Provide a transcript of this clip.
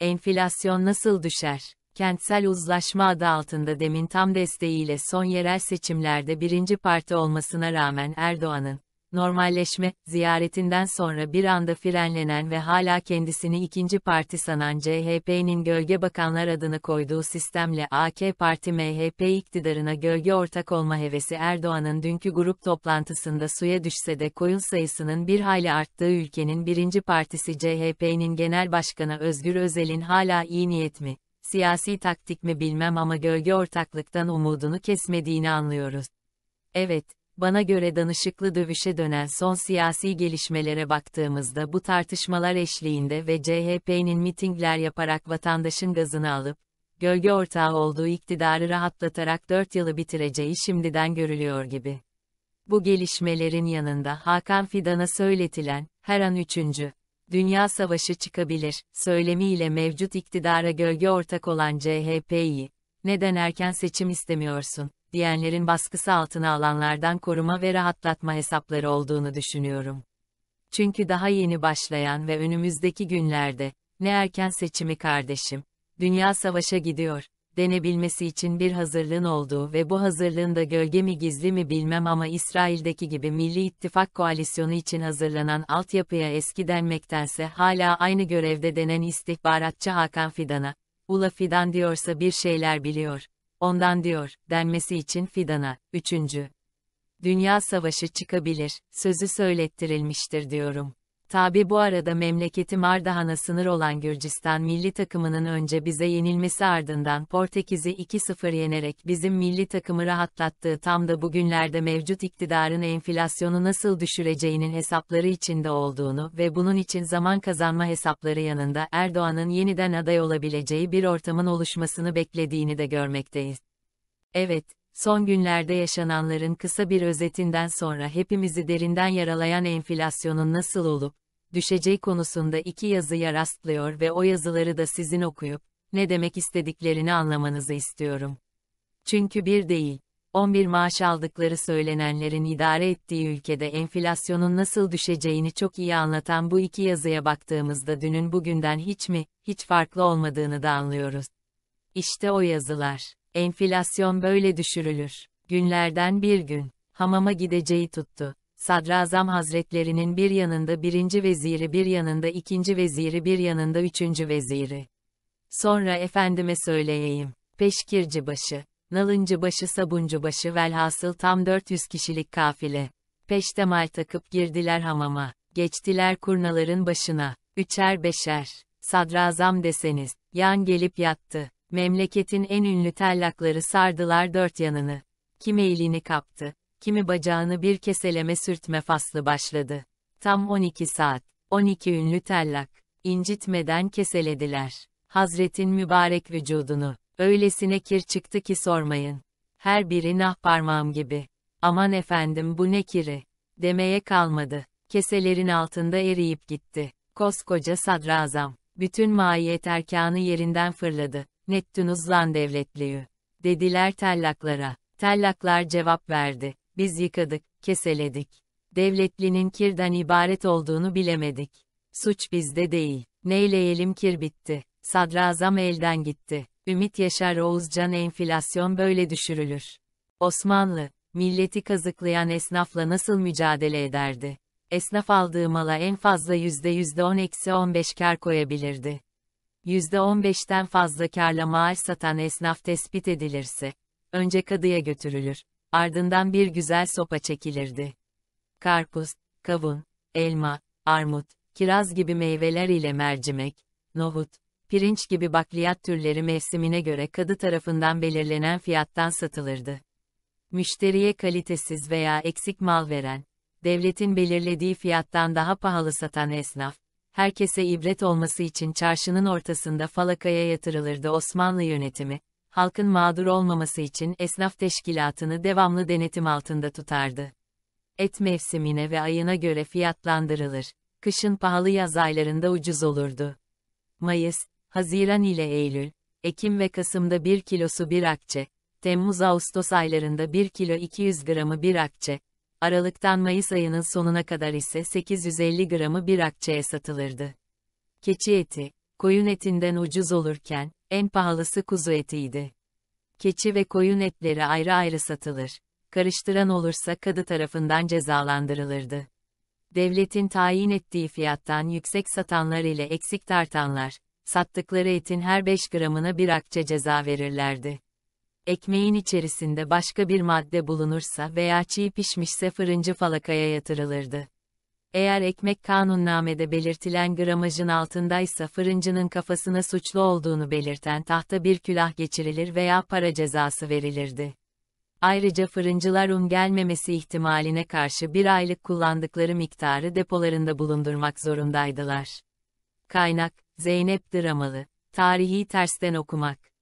Enflasyon nasıl düşer? Kentsel uzlaşma adı altında demin tam desteğiyle son yerel seçimlerde birinci parti olmasına rağmen Erdoğan'ın normalleşme, ziyaretinden sonra bir anda frenlenen ve hala kendisini ikinci parti sanan CHP'nin gölge bakanlar adını koyduğu sistemle AK Parti MHP iktidarına gölge ortak olma hevesi Erdoğan'ın dünkü grup toplantısında suya düşse de koyun sayısının bir hayli arttığı ülkenin birinci partisi CHP'nin genel başkanı Özgür Özel'in hala iyi niyet mi, siyasi taktik mi bilmem ama gölge ortaklıktan umudunu kesmediğini anlıyoruz. Evet, bana göre danışıklı dövüşe dönen son siyasi gelişmelere baktığımızda bu tartışmalar eşliğinde ve CHP'nin mitingler yaparak vatandaşın gazını alıp, gölge ortağı olduğu iktidarı rahatlatarak 4 yılı bitireceği şimdiden görülüyor gibi. Bu gelişmelerin yanında Hakan Fidan'a söyletilen, her an üçüncü, Dünya Savaşı çıkabilir, söylemiyle mevcut iktidara gölge ortak olan CHP'yi, neden erken seçim istemiyorsun, diyenlerin baskısı altına alanlardan koruma ve rahatlatma hesapları olduğunu düşünüyorum. Çünkü daha yeni başlayan ve önümüzdeki günlerde, ne erken seçimi kardeşim, dünya savaşa gidiyor, denebilmesi için bir hazırlığın olduğu ve bu hazırlığın da gölge mi gizli mi bilmem ama İsrail'deki gibi Milli İttifak Koalisyonu için hazırlanan altyapıya eski denmektense hala aynı görevde denen istihbaratçı Hakan Fidan'a, Ula fidan diyorsa bir şeyler biliyor. Ondan diyor, denmesi için fidana. Üçüncü. Dünya savaşı çıkabilir, sözü söylettirilmiştir diyorum. Tabi bu arada memleketi Ardahan'a sınır olan Gürcistan milli takımının önce bize yenilmesi ardından Portekiz'i 2-0 yenerek bizim milli takımı rahatlattığı tam da bugünlerde mevcut iktidarın enflasyonu nasıl düşüreceğinin hesapları içinde olduğunu ve bunun için zaman kazanma hesapları yanında Erdoğan'ın yeniden aday olabileceği bir ortamın oluşmasını beklediğini de görmekteyiz. Evet, son günlerde yaşananların kısa bir özetinden sonra hepimizi derinden yaralayan enflasyonun nasıl olup, düşeceği konusunda iki yazıya rastlıyor ve o yazıları da sizin okuyup, ne demek istediklerini anlamanızı istiyorum. Çünkü bir değil, 11 maaş aldıkları söylenenlerin idare ettiği ülkede enflasyonun nasıl düşeceğini çok iyi anlatan bu iki yazıya baktığımızda dünün bugünden hiç mi, hiç farklı olmadığını da anlıyoruz. İşte o yazılar. Enflasyon böyle düşürülür. Günlerden bir gün, hamama gideceği tuttu. Sadrazam hazretlerinin bir yanında birinci veziri bir yanında ikinci veziri bir yanında üçüncü veziri. Sonra efendime söyleyeyim, Peşkirci başı, nalıncı peşkircibaşı, nalıncıbaşı sabuncubaşı velhasıl tam 400 kişilik kafile. Peştemal takıp girdiler hamama, geçtiler kurnaların başına, üçer beşer, sadrazam deseniz, yan gelip yattı. Memleketin en ünlü tellakları sardılar dört yanını. Kimi elini kaptı, kimi bacağını bir keseleme sürtme faslı başladı. Tam 12 saat, 12 ünlü tellak, incitmeden keselediler. Hazretin mübarek vücudunu, öylesine kir çıktı ki sormayın. Her biri nah parmağım gibi. Aman efendim bu ne kiri, demeye kalmadı. Keselerin altında eriyip gitti. Koskoca sadrazam, bütün maiyet erkanı yerinden fırladı. Nettunuzlan devletliği. Dediler tellaklara. Tellaklar cevap verdi. Biz yıkadık, keseledik. Devletlinin kirden ibaret olduğunu bilemedik. Suç bizde değil. Neyleyelim kir bitti. Sadrazam elden gitti. Ümit Yaşar Oğuzcan enflasyon böyle düşürülür. Osmanlı, milleti kazıklayan esnafla nasıl mücadele ederdi? Esnaf aldığı mala en fazla %10-15 kar koyabilirdi. %15'ten fazla karla mal satan esnaf tespit edilirse, önce kadıya götürülür, ardından bir güzel sopa çekilirdi. Karpuz, kavun, elma, armut, kiraz gibi meyveler ile mercimek, nohut, pirinç gibi bakliyat türleri mevsimine göre kadı tarafından belirlenen fiyattan satılırdı. Müşteriye kalitesiz veya eksik mal veren, devletin belirlediği fiyattan daha pahalı satan esnaf, herkese ibret olması için çarşının ortasında falakaya yatırılırdı Osmanlı yönetimi, halkın mağdur olmaması için esnaf teşkilatını devamlı denetim altında tutardı. Et mevsimine ve ayına göre fiyatlandırılır. Kışın pahalı yaz aylarında ucuz olurdu. Mayıs, Haziran ile Eylül, Ekim ve Kasım'da 1 kilosu bir akçe, Temmuz-Ağustos aylarında 1 kilo 200 gramı bir akçe, Aralıktan Mayıs ayının sonuna kadar ise 850 gramı bir akçeye satılırdı. Keçi eti, koyun etinden ucuz olurken, en pahalısı kuzu etiydi. Keçi ve koyun etleri ayrı ayrı satılır. Karıştıran olursa kadı tarafından cezalandırılırdı. Devletin tayin ettiği fiyattan yüksek satanlar ile eksik tartanlar, sattıkları etin her 5 gramına bir akçe ceza verirlerdi ekmeğin içerisinde başka bir madde bulunursa veya çiğ pişmişse fırıncı falakaya yatırılırdı. Eğer ekmek kanunnamede belirtilen gramajın altındaysa fırıncının kafasına suçlu olduğunu belirten tahta bir külah geçirilir veya para cezası verilirdi. Ayrıca fırıncılar un gelmemesi ihtimaline karşı bir aylık kullandıkları miktarı depolarında bulundurmak zorundaydılar. Kaynak, Zeynep Dramalı, Tarihi Tersten Okumak